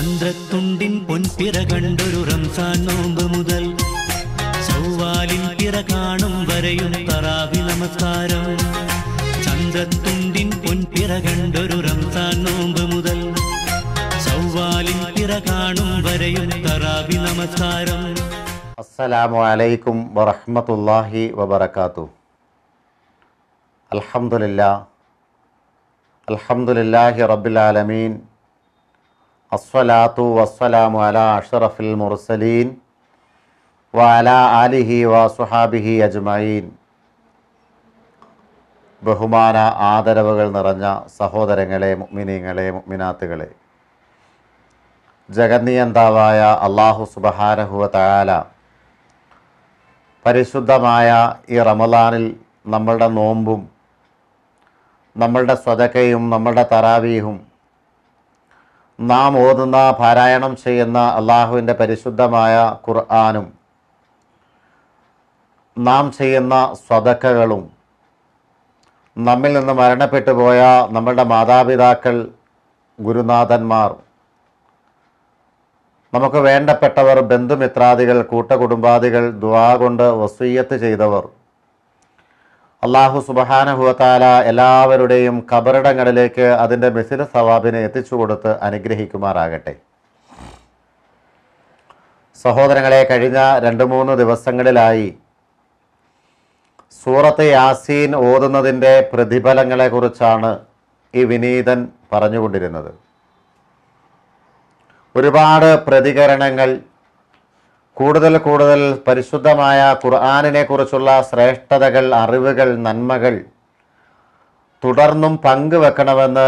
ചന്ദ്രത്തുണ്ടിൻ പൊൻപിറ കണ്ടൊരു റംസാൻ നോമ്പ് മുതൽ ചൊവ്വാലിൻ പിറ കാണും വരെയും തറാവി നമസ്കാരം ചന്ദ്രത്തുണ്ടിൻ പൊൻപിറ കണ്ടൊരു റംസാൻ നോമ്പ് മുതൽ ചൊവ്വാലിൻ പിറ കാണും വരെയും തറാവി നമസ്കാരം അസ്സലാമു അലൈക്കും വറഹ്മത്തുള്ളാഹി വബറകാതു അൽഹംദുലില്ലാ അൽഹംദുലില്ലാഹി റബ്ബിൽ ആലമീൻ അസ്വലാത്തു വസ്സലാമു അല അഷറഫിൽ മുർസലീൻ വ അല ആലിഹി വ സുഹാബിഹി ബഹുമാന ആദരവുകൾ നിറഞ്ഞ സഹോദരങ്ങളെ മുഗ്മിനീങ്ങളെ മുഗ്മിനാത്തുകളെ ജഗന്നിയന്താവായ അള്ളാഹു സുബഹാനഹുവ തയാല പരിശുദ്ധമായ ഈ റമലാനിൽ നമ്മളുടെ നോമ്പും നമ്മളുടെ സ്വതക്കയും നമ്മളുടെ തറാവീഹും നാം ഓതുന്ന പാരായണം ചെയ്യുന്ന അള്ളാഹുവിൻ്റെ പരിശുദ്ധമായ ഖുർആാനും നാം ചെയ്യുന്ന സ്വതക്കകളും നമ്മിൽ നിന്ന് മരണപ്പെട്ടു പോയ നമ്മളുടെ മാതാപിതാക്കൾ ഗുരുനാഥന്മാർ നമുക്ക് വേണ്ടപ്പെട്ടവർ ബന്ധുമിത്രാദികൾ കൂട്ടകുടുംബാദികൾ ദ്വാ കൊണ്ട് വസീയത്ത് ചെയ്തവർ അള്ളാഹു സുബഹാനഹുവത്താല എല്ലാവരുടെയും കബറിടങ്ങളിലേക്ക് അതിൻ്റെ മിസില സവാബിനെ എത്തിച്ചു കൊടുത്ത് അനുഗ്രഹിക്കുമാറാകട്ടെ സഹോദരങ്ങളെ കഴിഞ്ഞ രണ്ട് മൂന്ന് ദിവസങ്ങളിലായി സൂറത്ത് യാസീൻ ഓതുന്നതിൻ്റെ പ്രതിഫലങ്ങളെക്കുറിച്ചാണ് ഈ വിനീതൻ പറഞ്ഞുകൊണ്ടിരുന്നത് ഒരുപാട് പ്രതികരണങ്ങൾ കൂടുതൽ കൂടുതൽ പരിശുദ്ധമായ ഖുർആാനിനെ കുറിച്ചുള്ള ശ്രേഷ്ഠതകൾ അറിവുകൾ നന്മകൾ തുടർന്നും പങ്കുവെക്കണമെന്ന്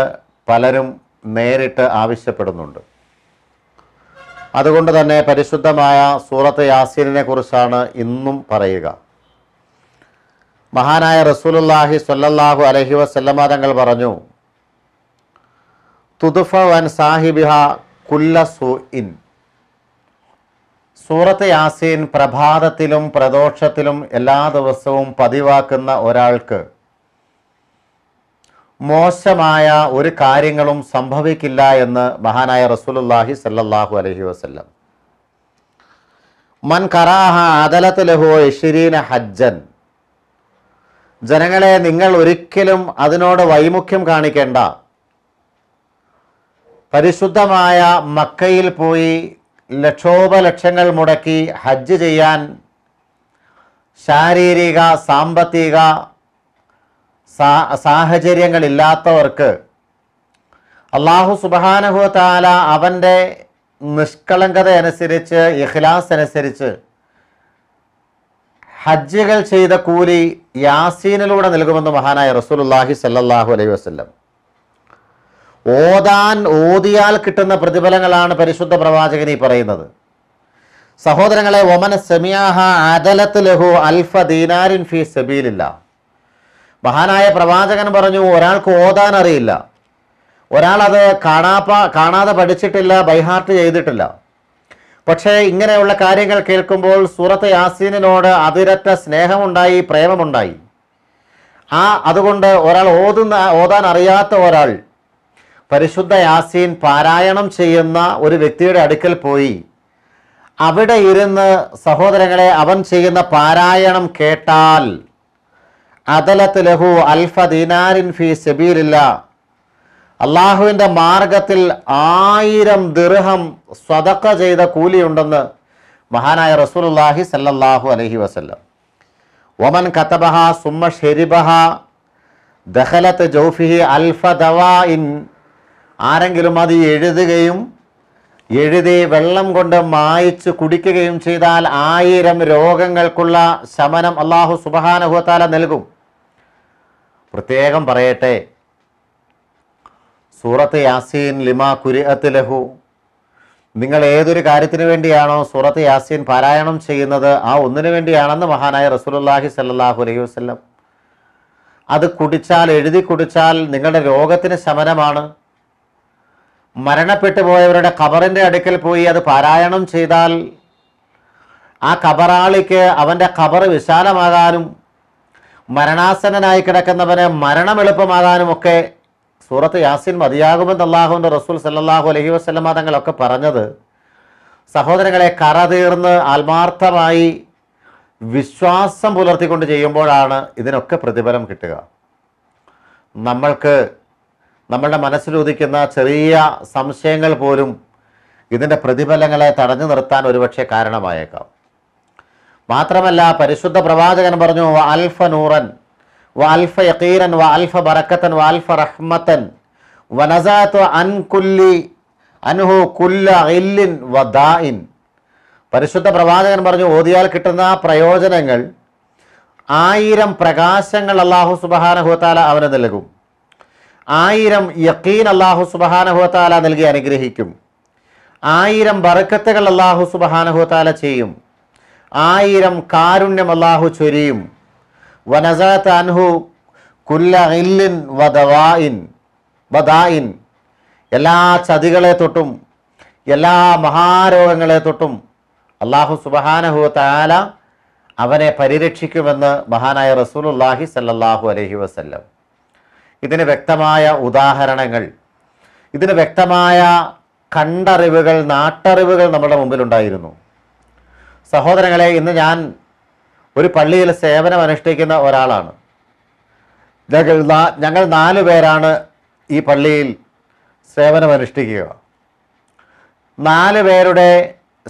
പലരും നേരിട്ട് ആവശ്യപ്പെടുന്നുണ്ട് അതുകൊണ്ട് തന്നെ പരിശുദ്ധമായ സൂറത്ത് യാസീനിനെ കുറിച്ചാണ് ഇന്നും പറയുക മഹാനായ റസൂലുല്ലാഹി സൊല്ലാഹു അലഹി വസല്ലമ തങ്ങൾ പറഞ്ഞു തുതുഫ വൻ സാഹിബിഹ കുല്ല സു ഇൻ സൂറത്ത് യാസീൻ പ്രഭാതത്തിലും പ്രദോഷത്തിലും എല്ലാ ദിവസവും പതിവാക്കുന്ന ഒരാൾക്ക് മോശമായ ഒരു കാര്യങ്ങളും സംഭവിക്കില്ല എന്ന് മഹാനായ റസൂലുല്ലാഹി സല്ലാഹു അലഹി വസ്ല്ലം മൻ കറാഹ അദലത്ത് ലഹോ ഇഷിരീന ഹജ്ജൻ ജനങ്ങളെ നിങ്ങൾ ഒരിക്കലും അതിനോട് വൈമുഖ്യം കാണിക്കേണ്ട പരിശുദ്ധമായ മക്കയിൽ പോയി ലക്ഷോപലക്ഷങ്ങൾ മുടക്കി ഹജ്ജ് ചെയ്യാൻ ശാരീരിക സാമ്പത്തിക സാഹചര്യങ്ങളില്ലാത്തവർക്ക് അള്ളാഹു സുബാനഹുത്താല അവൻ്റെ നിഷ്കളങ്കത അനുസരിച്ച് ഇഖ്ലാസ് അനുസരിച്ച് ഹജ്ജുകൾ ചെയ്ത കൂലി യാസീനിലൂടെ നൽകുമെന്ന് മഹാനായ റസൂലുല്ലാഹി സല്ലാഹു അലൈഹി വസ്ലം ഓതാൻ ഓതിയാൽ കിട്ടുന്ന പ്രതിഫലങ്ങളാണ് പരിശുദ്ധ പ്രവാചകൻ ഈ പറയുന്നത് സഹോദരങ്ങളെ ഒമന സെമിയാഹ അദലത്ത് ലഹു അൽഫ ദീനാരിൻ ഫി സബീലില്ല മഹാനായ പ്രവാചകൻ പറഞ്ഞു ഒരാൾക്ക് ഓതാൻ അറിയില്ല ഒരാളത് കാണാപ്പ കാണാതെ പഠിച്ചിട്ടില്ല ബൈഹാർട്ട് ചെയ്തിട്ടില്ല പക്ഷേ ഇങ്ങനെയുള്ള കാര്യങ്ങൾ കേൾക്കുമ്പോൾ സൂറത്ത് യാസീനിനോട് അതിരറ്റ സ്നേഹമുണ്ടായി പ്രേമമുണ്ടായി ആ അതുകൊണ്ട് ഒരാൾ ഓതുന്ന ഓതാൻ അറിയാത്ത ഒരാൾ പരിശുദ്ധ യാസീൻ പാരായണം ചെയ്യുന്ന ഒരു വ്യക്തിയുടെ അടുക്കൽ പോയി അവിടെ ഇരുന്ന് സഹോദരങ്ങളെ അവൻ ചെയ്യുന്ന പാരായണം കേട്ടാൽ അതലത്ത് ലഹു അൽഫ ദിനാരിൻ ഫി സെബീലില്ല അള്ളാഹുവിൻ്റെ മാർഗത്തിൽ ആയിരം ദിർഹം സ്വതക്ക ചെയ്ത കൂലിയുണ്ടെന്ന് മഹാനായ റസൂലുല്ലാഹി സല്ലാഹു അലഹി വസല്ലം ഒമൻ കത്തബഹ സുമ്മ ഷെരിബഹ ദഹലത്ത് ജൗഫിഹി അൽഫ ദവാ ഇൻ ആരെങ്കിലും അത് എഴുതുകയും എഴുതി വെള്ളം കൊണ്ട് മായിച്ച് കുടിക്കുകയും ചെയ്താൽ ആയിരം രോഗങ്ങൾക്കുള്ള ശമനം അള്ളാഹു സുബഹാനുഹത്താല നൽകും പ്രത്യേകം പറയട്ടെ സൂറത്ത് യാസീൻ ലിമാ കുരിഅത്ത് ലഹു നിങ്ങൾ ഏതൊരു കാര്യത്തിന് വേണ്ടിയാണോ സൂറത്ത് യാസീൻ പാരായണം ചെയ്യുന്നത് ആ ഒന്നിനു വേണ്ടിയാണെന്ന് മഹാനായ റസൂലുല്ലാഹി സല്ലാഹു അലൈഹി വസ്ലം അത് കുടിച്ചാൽ എഴുതി കുടിച്ചാൽ നിങ്ങളുടെ രോഗത്തിന് ശമനമാണ് മരണപ്പെട്ടു പോയവരുടെ ഖബറിൻ്റെ അടുക്കൽ പോയി അത് പാരായണം ചെയ്താൽ ആ ഖബറാളിക്ക് അവൻ്റെ ഖബർ വിശാലമാകാനും മരണാസന്നനായി കിടക്കുന്നവന് മരണം എളുപ്പമാകാനുമൊക്കെ സൂറത്ത് യാസിൻ മതിയാകുമെന്ന് അള്ളാഹുവിൻ്റെ റസൂൽ സല്ലാഹു അലഹി വസ്ലമ തങ്ങളൊക്കെ പറഞ്ഞത് സഹോദരങ്ങളെ കറ തീർന്ന് ആത്മാർത്ഥമായി വിശ്വാസം പുലർത്തിക്കൊണ്ട് ചെയ്യുമ്പോഴാണ് ഇതിനൊക്കെ പ്രതിഫലം കിട്ടുക നമ്മൾക്ക് നമ്മളുടെ മനസ്സിലുദിക്കുന്ന ചെറിയ സംശയങ്ങൾ പോലും ഇതിൻ്റെ പ്രതിഫലങ്ങളെ തടഞ്ഞു നിർത്താൻ ഒരുപക്ഷെ കാരണമായേക്കാം മാത്രമല്ല പരിശുദ്ധ പ്രവാചകൻ പറഞ്ഞു വ അൽഫ നൂറൻ വ അൽഫ യക്കീരൻ വ അൽഫ ബറക്കത്തൻ വ അൽഫ റഹ്മത്തൻ വനസാത്ത് അൻ കുല്ലി അൻഹു കുല്ല ഇല്ലിൻ വ ദായിൻ പരിശുദ്ധ പ്രവാചകൻ പറഞ്ഞു ഓതിയാൽ കിട്ടുന്ന പ്രയോജനങ്ങൾ ആയിരം പ്രകാശങ്ങൾ അള്ളാഹു സുബാന ഹുത്താല അവന് നൽകും ആയിരം യക്കീൻ അള്ളാഹു സുബഹാനഹുത്താല നൽകി അനുഗ്രഹിക്കും ആയിരം ബറക്കത്തുകൾ അള്ളാഹു സുബഹാനഹുത്താല ചെയ്യും ആയിരം കാരുണ്യം അള്ളാഹു ചൊരിയും വനസാത്ത് അൻഹു കുല്ല ഇല്ലിൻ വദവായിൻ വദായിൻ എല്ലാ ചതികളെ തൊട്ടും എല്ലാ മഹാരോഗങ്ങളെ തൊട്ടും അള്ളാഹു സുബഹാനഹു താല അവനെ പരിരക്ഷിക്കുമെന്ന് മഹാനായ റസൂലുല്ലാഹി സല്ലാഹു അലഹി വസ്ല്ലം ഇതിന് വ്യക്തമായ ഉദാഹരണങ്ങൾ ഇതിന് വ്യക്തമായ കണ്ടറിവുകൾ നാട്ടറിവുകൾ നമ്മുടെ മുമ്പിലുണ്ടായിരുന്നു സഹോദരങ്ങളെ ഇന്ന് ഞാൻ ഒരു പള്ളിയിൽ സേവനം അനുഷ്ഠിക്കുന്ന ഒരാളാണ് ഞങ്ങൾ ഞങ്ങൾ നാല് പേരാണ് ഈ പള്ളിയിൽ സേവനം അനുഷ്ഠിക്കുക നാല് പേരുടെ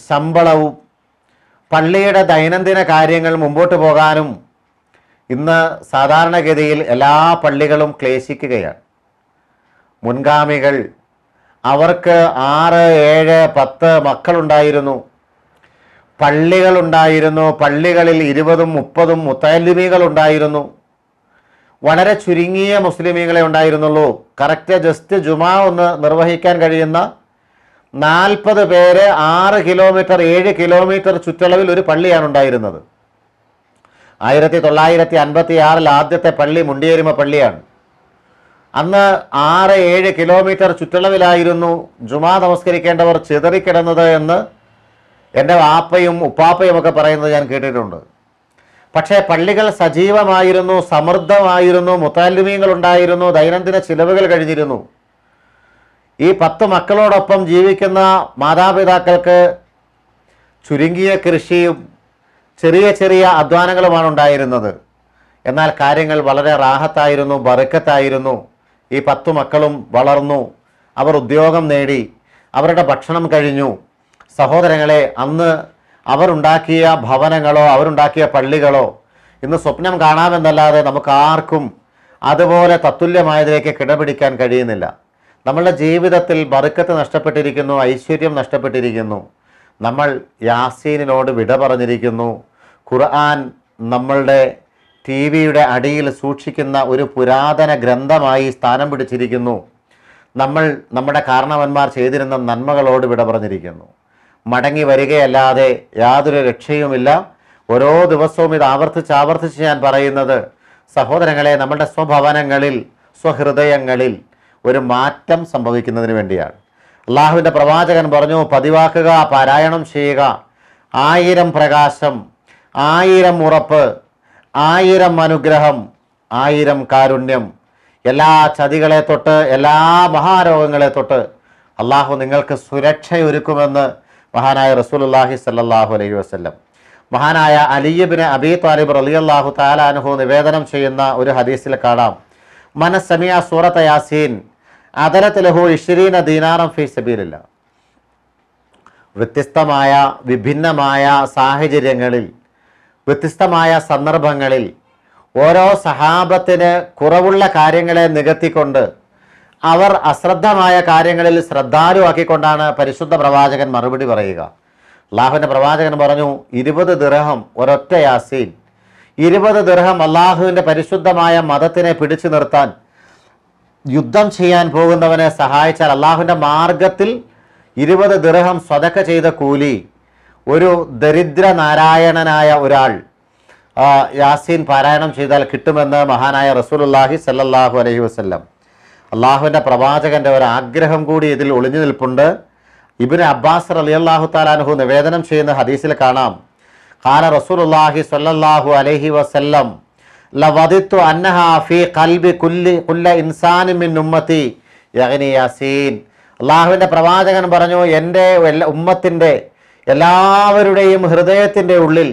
ശമ്പളവും പള്ളിയുടെ ദൈനംദിന കാര്യങ്ങൾ മുമ്പോട്ട് പോകാനും ഇന്ന് സാധാരണഗതിയിൽ എല്ലാ പള്ളികളും ക്ലേശിക്കുകയാണ് മുൻഗാമികൾ അവർക്ക് ആറ് ഏഴ് പത്ത് മക്കളുണ്ടായിരുന്നു പള്ളികളുണ്ടായിരുന്നു പള്ളികളിൽ ഇരുപതും മുപ്പതും ഉണ്ടായിരുന്നു വളരെ ചുരുങ്ങിയ മുസ്ലിമീങ്ങളെ ഉണ്ടായിരുന്നുള്ളൂ കറക്റ്റ് ജസ്റ്റ് ജുമാ ഒന്ന് നിർവഹിക്കാൻ കഴിയുന്ന നാൽപ്പത് പേര് ആറ് കിലോമീറ്റർ ഏഴ് കിലോമീറ്റർ ചുറ്റളവിൽ ഒരു പള്ളിയാണ് ഉണ്ടായിരുന്നത് ആയിരത്തി തൊള്ളായിരത്തി അൻപത്തി ആറിൽ ആദ്യത്തെ പള്ളി മുണ്ടിയേരുമ പള്ളിയാണ് അന്ന് ആറ് ഏഴ് കിലോമീറ്റർ ചുറ്റളവിലായിരുന്നു ജുമാ നമസ്കരിക്കേണ്ടവർ ചിതറിക്കിടന്നത് എന്ന് എൻ്റെ വാപ്പയും ഉപ്പാപ്പയും ഒക്കെ പറയുന്നത് ഞാൻ കേട്ടിട്ടുണ്ട് പക്ഷേ പള്ളികൾ സജീവമായിരുന്നു സമൃദ്ധമായിരുന്നു ഉണ്ടായിരുന്നു ദൈനംദിന ചിലവുകൾ കഴിഞ്ഞിരുന്നു ഈ പത്ത് മക്കളോടൊപ്പം ജീവിക്കുന്ന മാതാപിതാക്കൾക്ക് ചുരുങ്ങിയ കൃഷിയും ചെറിയ ചെറിയ അധ്വാനങ്ങളുമാണ് ഉണ്ടായിരുന്നത് എന്നാൽ കാര്യങ്ങൾ വളരെ റാഹത്തായിരുന്നു ബറുക്കത്തായിരുന്നു ഈ പത്തു മക്കളും വളർന്നു അവർ ഉദ്യോഗം നേടി അവരുടെ ഭക്ഷണം കഴിഞ്ഞു സഹോദരങ്ങളെ അന്ന് അവരുണ്ടാക്കിയ ഭവനങ്ങളോ അവരുണ്ടാക്കിയ പള്ളികളോ ഇന്ന് സ്വപ്നം കാണാമെന്നല്ലാതെ നമുക്ക് ആർക്കും അതുപോലെ തത്തുല്യമായതിലേക്ക് കിടപിടിക്കാൻ കഴിയുന്നില്ല നമ്മളുടെ ജീവിതത്തിൽ ബറുക്കത്ത് നഷ്ടപ്പെട്ടിരിക്കുന്നു ഐശ്വര്യം നഷ്ടപ്പെട്ടിരിക്കുന്നു നമ്മൾ യാസീനിനോട് വിട പറഞ്ഞിരിക്കുന്നു ഖുർആൻ നമ്മളുടെ ടി വിയുടെ അടിയിൽ സൂക്ഷിക്കുന്ന ഒരു പുരാതന ഗ്രന്ഥമായി സ്ഥാനം പിടിച്ചിരിക്കുന്നു നമ്മൾ നമ്മുടെ കാരണവന്മാർ ചെയ്തിരുന്ന നന്മകളോട് വിട പറഞ്ഞിരിക്കുന്നു മടങ്ങി വരികയല്ലാതെ യാതൊരു രക്ഷയുമില്ല ഓരോ ദിവസവും ഇത് ആവർത്തിച്ച് ആവർത്തിച്ച് ഞാൻ പറയുന്നത് സഹോദരങ്ങളെ നമ്മുടെ സ്വഭവനങ്ങളിൽ സ്വഹൃദയങ്ങളിൽ ഒരു മാറ്റം സംഭവിക്കുന്നതിന് വേണ്ടിയാണ് അള്ളാഹുവിൻ്റെ പ്രവാചകൻ പറഞ്ഞു പതിവാക്കുക പാരായണം ചെയ്യുക ആയിരം പ്രകാശം ആയിരം ഉറപ്പ് ആയിരം അനുഗ്രഹം ആയിരം കാരുണ്യം എല്ലാ ചതികളെ തൊട്ട് എല്ലാ മഹാരോഗങ്ങളെ തൊട്ട് അള്ളാഹു നിങ്ങൾക്ക് സുരക്ഷയൊരുക്കുമെന്ന് മഹാനായ റസൂലുല്ലാഹി സല്ലാഹു അലൈഹി വസ്ല്ലം മഹാനായ അലിയബിന് അബി താലിബ് അലി അള്ളാഹു താലാനുഹു നിവേദനം ചെയ്യുന്ന ഒരു ഹദീസിൽ കാണാം മനസ്സമിയ സൂറത്ത് യാസീൻ അതരത്തിലഹു ഇഷരീന ദീനാറം ഫി സബീലില്ല വ്യത്യസ്തമായ വിഭിന്നമായ സാഹചര്യങ്ങളിൽ വ്യത്യസ്തമായ സന്ദർഭങ്ങളിൽ ഓരോ സഹാബത്തിന് കുറവുള്ള കാര്യങ്ങളെ നികത്തിക്കൊണ്ട് അവർ അശ്രദ്ധമായ കാര്യങ്ങളിൽ ശ്രദ്ധാലുവാക്കിക്കൊണ്ടാണ് പരിശുദ്ധ പ്രവാചകൻ മറുപടി പറയുക അള്ളാഹുവിൻ്റെ പ്രവാചകൻ പറഞ്ഞു ഇരുപത് ദിർഹം ഒരൊറ്റ യാസീൻ ഇരുപത് ദിർഹം അള്ളാഹുവിൻ്റെ പരിശുദ്ധമായ മതത്തിനെ പിടിച്ചു നിർത്താൻ യുദ്ധം ചെയ്യാൻ പോകുന്നവനെ സഹായിച്ചാൽ അള്ളാഹുവിൻ്റെ മാർഗത്തിൽ ഇരുപത് ദിർഹം സ്വതക്ക ചെയ്ത കൂലി ഒരു ദരിദ്ര നാരായണനായ ഒരാൾ യാസീൻ പാരായണം ചെയ്താൽ കിട്ടുമെന്ന് മഹാനായ റസൂലുല്ലാഹി സല്ലാഹു അലൈഹി വസ്ല്ലം അള്ളാഹുവിൻ്റെ പ്രവാചകൻ്റെ ഒരു ആഗ്രഹം കൂടി ഇതിൽ ഒളിഞ്ഞു നിൽപ്പുണ്ട് ഇബിന് അബ്ബാസ് അലി അള്ളാഹു താലാനുഹു നിവേദനം ചെയ്യുന്ന ഹദീസിൽ കാണാം കാല റസൂലുല്ലാഹി സല്ലല്ലാഹു അലൈഹി വസല്ലം ലവദിത്തു അന്നഹാ കൽബി കുല്ലി കുല്ല മിൻ ഉമ്മത്തി യഗ്നി യാസീൻ അള്ളാഹുവിൻ്റെ പ്രവാചകൻ പറഞ്ഞു എൻ്റെ ഉമ്മത്തിൻ്റെ എല്ലാവരുടെയും ഹൃദയത്തിൻ്റെ ഉള്ളിൽ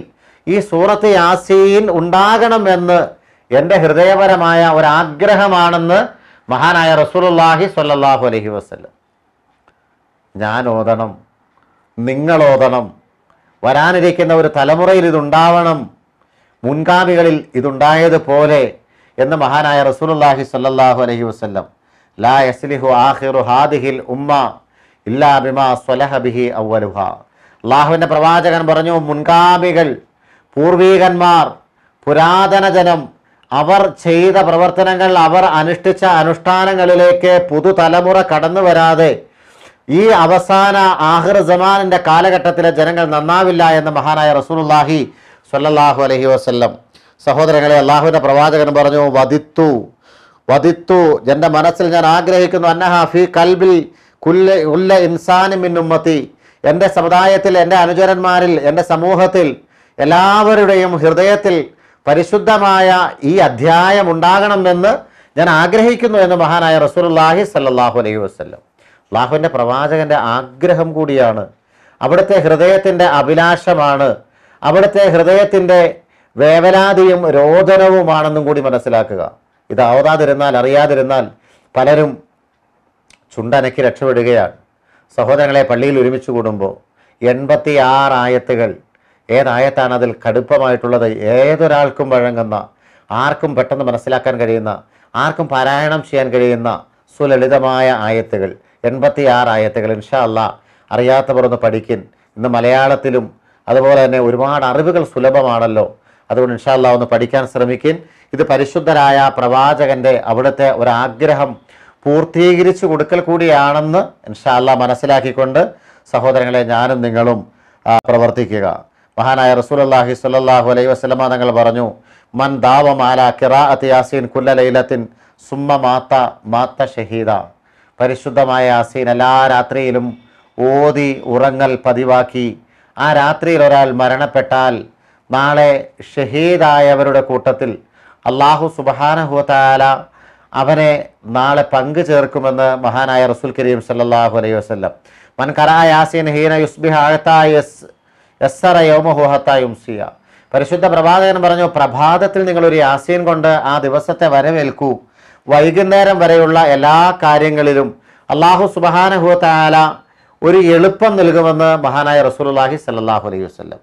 ഈ സൂറത്ത് യാസീൻ ഉണ്ടാകണമെന്ന് എൻ്റെ ഹൃദയപരമായ ഒരാഗ്രഹമാണെന്ന് മഹാനായ റസൂലുല്ലാഹി സ്വല്ലല്ലാഹു അലഹി വസ്ല്ലം ഞാൻ ഓതണം നിങ്ങൾ ഓതണം വരാനിരിക്കുന്ന ഒരു തലമുറയിൽ ഇതുണ്ടാവണം മുൻഗാമികളിൽ ഇതുണ്ടായതുപോലെ എന്ന് മഹാനായ റസൂലുല്ലാഹി സ്വല്ലല്ലാഹു അലഹി വസ്ല്ലം ലാ യസ്ലിഹു ആഹിറു ഹാദിഹിൽ ഉമ്മ ഇല്ലാ ബിമാ സ്വലഹബിഹി അവലുഹ അള്ളാഹുവിൻ്റെ പ്രവാചകൻ പറഞ്ഞു മുൻകാമികൾ പൂർവീകന്മാർ പുരാതന ജനം അവർ ചെയ്ത പ്രവർത്തനങ്ങൾ അവർ അനുഷ്ഠിച്ച അനുഷ്ഠാനങ്ങളിലേക്ക് പുതുതലമുറ കടന്നു വരാതെ ഈ അവസാന ആഹിർ ജമാനിൻ്റെ കാലഘട്ടത്തിലെ ജനങ്ങൾ നന്നാവില്ല എന്ന് മഹാനായ റസൂലുല്ലാഹി സല്ലാഹു അലഹി വസ്ല്ലം സഹോദരങ്ങളെ അള്ളാഹുവിൻ്റെ പ്രവാചകൻ പറഞ്ഞു വധിത്തു വധിത്തു എൻ്റെ മനസ്സിൽ ഞാൻ ആഗ്രഹിക്കുന്നു അന്നഹ ഫി കൽബിൽ കുല്ല ഉല്ല ഇൻസാനി എൻ്റെ സമുദായത്തിൽ എൻ്റെ അനുചരന്മാരിൽ എൻ്റെ സമൂഹത്തിൽ എല്ലാവരുടെയും ഹൃദയത്തിൽ പരിശുദ്ധമായ ഈ അധ്യായം ഉണ്ടാകണമെന്ന് ഞാൻ ആഗ്രഹിക്കുന്നു എന്ന് മഹാനായ റസൂലുല്ലാഹി സല്ലാഹു അലൈഹി വസ്ല്ലം അള്ളാഹുവിൻ്റെ പ്രവാചകൻ്റെ ആഗ്രഹം കൂടിയാണ് അവിടുത്തെ ഹൃദയത്തിൻ്റെ അഭിലാഷമാണ് അവിടുത്തെ ഹൃദയത്തിൻ്റെ വേവലാതിയും രോദനവുമാണെന്നും കൂടി മനസ്സിലാക്കുക ഇത് അവതാതിരുന്നാൽ അറിയാതിരുന്നാൽ പലരും ചുണ്ടനക്കി രക്ഷപ്പെടുകയാണ് സഹോദരങ്ങളെ പള്ളിയിൽ ഒരുമിച്ച് കൂടുമ്പോൾ എൺപത്തി ആറ് ആയത്തുകൾ ഏതായത്താണ് അതിൽ കടുപ്പമായിട്ടുള്ളത് ഏതൊരാൾക്കും വഴങ്ങുന്ന ആർക്കും പെട്ടെന്ന് മനസ്സിലാക്കാൻ കഴിയുന്ന ആർക്കും പാരായണം ചെയ്യാൻ കഴിയുന്ന സുലളിതമായ ആയത്തുകൾ എൺപത്തി ആറ് ആയത്തുകൾ ഇൻഷാ അല്ല അറിയാത്തവർ ഒന്ന് പഠിക്കൻ ഇന്ന് മലയാളത്തിലും അതുപോലെ തന്നെ ഒരുപാട് അറിവുകൾ സുലഭമാണല്ലോ അതുകൊണ്ട് ഇൻഷാ അല്ല ഒന്ന് പഠിക്കാൻ ശ്രമിക്കിൻ ഇത് പരിശുദ്ധരായ പ്രവാചകൻ്റെ അവിടുത്തെ ഒരാഗ്രഹം പൂർത്തീകരിച്ചു കൊടുക്കൽ കൂടിയാണെന്ന് ഇൻഷാല്ല മനസ്സിലാക്കിക്കൊണ്ട് സഹോദരങ്ങളെ ഞാനും നിങ്ങളും പ്രവർത്തിക്കുക മഹാനായ റസൂൽ അള്ളാഹി സ്വല്ലാഹു അലൈ വസ്ലമ തങ്ങൾ പറഞ്ഞു മൻ ദാവ മാല കിറാഅത്ത് യാസീൻ കുല്ല ലൈലത്തിൻ സുമ്മ മാത്ത മാത്ത ഷഹീദ പരിശുദ്ധമായ യാസീൻ എല്ലാ രാത്രിയിലും ഓതി ഉറങ്ങൽ പതിവാക്കി ആ രാത്രിയിൽ ഒരാൾ മരണപ്പെട്ടാൽ നാളെ ഷഹീദായവരുടെ കൂട്ടത്തിൽ അള്ളാഹു സുബാനഹുത്താല അവനെ നാളെ പങ്കു ചേർക്കുമെന്ന് മഹാനായ റസുൽ കരീം സല്ലാഹു അലൈഹി വസ്ലം മൻ കറായാസീൻ ഹീന യുസ്ബിഹത്തായ യുംസിയ പരിശുദ്ധ പ്രഭാതകൻ പറഞ്ഞു പ്രഭാതത്തിൽ നിങ്ങൾ ഒരു യാസീൻ കൊണ്ട് ആ ദിവസത്തെ വരവേൽക്കൂ വൈകുന്നേരം വരെയുള്ള എല്ലാ കാര്യങ്ങളിലും അള്ളാഹു സുബാനഹുത്താല ഒരു എളുപ്പം നൽകുമെന്ന് മഹാനായ റസൂലുല്ലാഹി സല്ലാഹു അലൈഹി വസ്ലം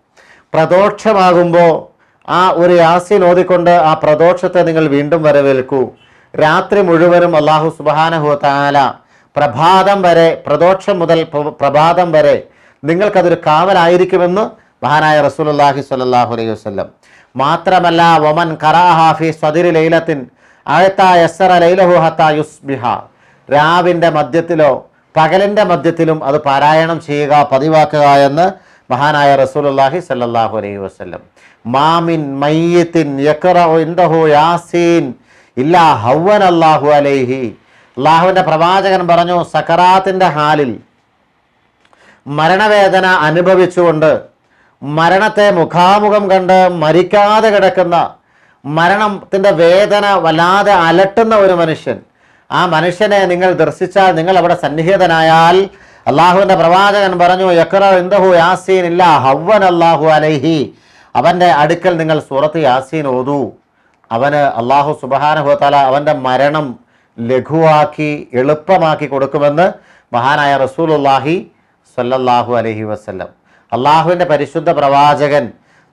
പ്രദോക്ഷമാകുമ്പോൾ ആ ഒരു യാസീൻ ഓതിക്കൊണ്ട് ആ പ്രദോഷത്തെ നിങ്ങൾ വീണ്ടും വരവേൽക്കൂ രാത്രി മുഴുവനും അള്ളാഹു സുബാനഹുത്താല പ്രഭാതം വരെ പ്രദോഷം മുതൽ പ്രഭാതം വരെ നിങ്ങൾക്കതൊരു കാവലായിരിക്കുമെന്ന് മഹാനായ അല്ലാഹി സ്വല്ലല്ലാഹു അലൈഹി വസല്ലം മാത്രമല്ല വമൻ കറാഹാഫി സദിരി ലൈലത്തിൻ അഴത്ത ലൈലഹു യുസ്ബിഹ രാവിൻ്റെ മധ്യത്തിലോ പകലിൻ്റെ മധ്യത്തിലും അത് പാരായണം ചെയ്യുക പതിവാക്കുക എന്ന് മഹാനായ അല്ലാഹി സല്ലല്ലാഹു അലൈഹി വസല്ലം മാമിൻ മയ്യത്തിൻ യക്കറോ ഇൻദഹു യാസീൻ ഇല്ല ഹൗവൻ അള്ളാഹു അലൈഹി അള്ളാഹുവിൻ്റെ പ്രവാചകൻ പറഞ്ഞു സക്കറാത്തിൻ്റെ ഹാലിൽ മരണവേദന അനുഭവിച്ചുകൊണ്ട് മരണത്തെ മുഖാമുഖം കണ്ട് മരിക്കാതെ കിടക്കുന്ന മരണത്തിൻ്റെ വേദന വല്ലാതെ അലട്ടുന്ന ഒരു മനുഷ്യൻ ആ മനുഷ്യനെ നിങ്ങൾ ദർശിച്ചാൽ നിങ്ങൾ അവിടെ സന്നിഹിതനായാൽ അള്ളാഹുവിൻ്റെ പ്രവാചകൻ പറഞ്ഞു യക്കറ ഇന്ദഹു യാസീൻ ഇല്ല ഹവൻ അള്ളാഹു അലൈഹി അവൻ്റെ അടുക്കൽ നിങ്ങൾ സൂറത്ത് യാസീൻ ഓതൂ അവന് അള്ളാഹു സുബാനുഭവത്താല അവൻ്റെ മരണം ലഘുവാക്കി എളുപ്പമാക്കി കൊടുക്കുമെന്ന് മഹാനായ റസൂലുല്ലാഹി സല്ലല്ലാഹു അലഹി വസ്ല്ലം അള്ളാഹുവിൻ്റെ പരിശുദ്ധ പ്രവാചകൻ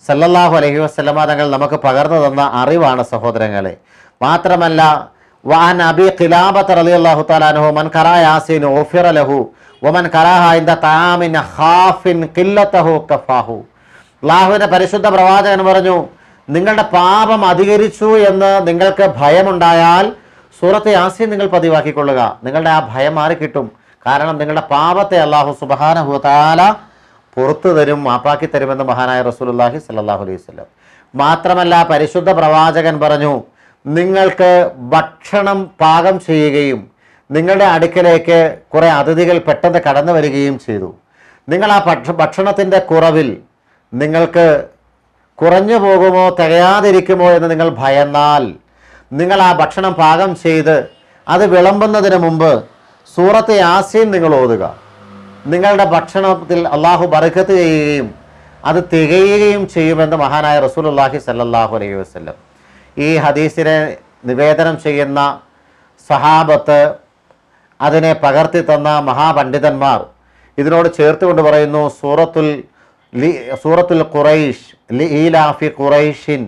സല്ലല്ലാഹു അലഹി വസ്ലമ തങ്ങൾ നമുക്ക് പകർന്നു തന്ന അറിവാണ് സഹോദരങ്ങളെ മാത്രമല്ല വാൻ അബി ഖിലാബത്ത് അലി അള്ളാഹു താലാനുഹു മൻ കറാ യാസിൻ ഓഫിർ ലഹു ഒമൻ കറാഹ കഫാഹു അള്ളാഹുവിൻ്റെ പരിശുദ്ധ പ്രവാചകൻ പറഞ്ഞു നിങ്ങളുടെ പാപം അധികരിച്ചു എന്ന് നിങ്ങൾക്ക് ഭയമുണ്ടായാൽ സൂറത്തെ ആശയം നിങ്ങൾ പതിവാക്കിക്കൊള്ളുക നിങ്ങളുടെ ആ ഭയം മാറിക്കിട്ടും കാരണം നിങ്ങളുടെ പാപത്തെ അള്ളാഹു സുബാനഹുതാല പുറത്തു തരും മാപ്പാക്കി തരുമെന്ന് മഹാനായ റസൂലുല്ലാഹി സല്ലാഹു അലൈഹി സ്വലം മാത്രമല്ല പരിശുദ്ധ പ്രവാചകൻ പറഞ്ഞു നിങ്ങൾക്ക് ഭക്ഷണം പാകം ചെയ്യുകയും നിങ്ങളുടെ അടുക്കലേക്ക് കുറേ അതിഥികൾ പെട്ടെന്ന് കടന്നു വരികയും ചെയ്തു നിങ്ങൾ ആ ഭക്ഷണത്തിൻ്റെ കുറവിൽ നിങ്ങൾക്ക് കുറഞ്ഞു പോകുമോ തികയാതിരിക്കുമോ എന്ന് നിങ്ങൾ ഭയന്നാൽ നിങ്ങൾ ആ ഭക്ഷണം പാകം ചെയ്ത് അത് വിളമ്പുന്നതിന് മുമ്പ് സൂറത്തെ ആശയം നിങ്ങൾ ഓതുക നിങ്ങളുടെ ഭക്ഷണത്തിൽ അള്ളാഹു ബർക്കത്ത് ചെയ്യുകയും അത് തികയുകയും ചെയ്യുമെന്ന് മഹാനായ അള്ളാഹി സല്ലാഹു അലൈഹി വസ്ലം ഈ ഹദീസിനെ നിവേദനം ചെയ്യുന്ന സഹാബത്ത് അതിനെ പകർത്തി തന്ന മഹാപണ്ഡിതന്മാർ ഇതിനോട് ചേർത്തുകൊണ്ട് പറയുന്നു സൂറത്തുൽ സൂറത്തുൽ ഖുറൈഷ് ലി ഈലാഫി ഖുറൈഷിൻ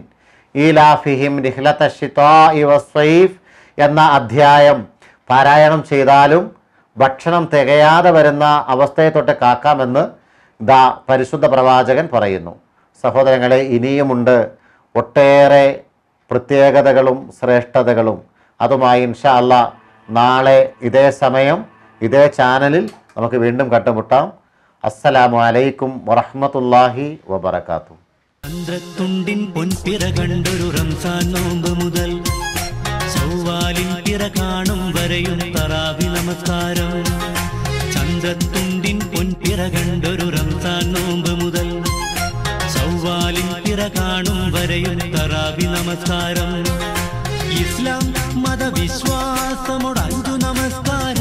ഈലാഫിഹിം റിഹ്ലത്ത ഷിത്തായിഫ് എന്ന അധ്യായം പാരായണം ചെയ്താലും ഭക്ഷണം തികയാതെ വരുന്ന അവസ്ഥയെ തൊട്ട് കാക്കാമെന്ന് ദ പരിശുദ്ധ പ്രവാചകൻ പറയുന്നു സഹോദരങ്ങളെ ഇനിയുമുണ്ട് ഒട്ടേറെ പ്രത്യേകതകളും ശ്രേഷ്ഠതകളും അതുമായി ഇൻഷാ അല്ല നാളെ ഇതേ സമയം ഇതേ ചാനലിൽ നമുക്ക് വീണ്ടും കട്ടുമുട്ടാം അസ്സലാമു അലൈക്കും വറഹമത്തല്ലാഹി വബർക്കാത്തു ചന്ദ്രത്തുണ്ടിൻ പൊൻപിറ കണ്ടൊരു റംസാൻ നോമ്പ് മുതൽ ചൊവ്വാലിൻ പിറ കാണും വരെയും തറാവി നമസ്കാരം ചന്ദ്രത്തുണ്ടിൻ പൊൻപിറ കണ്ടൊരു റംസാൻ നോമ്പ് മുതൽ ചൊവ്വാലിൻ പിറ കാണും വരെയും തറാവി നമസ്കാരം ഇസ്ലാം മതവിശ്വാസമോട് അഞ്ചു നമസ്കാരം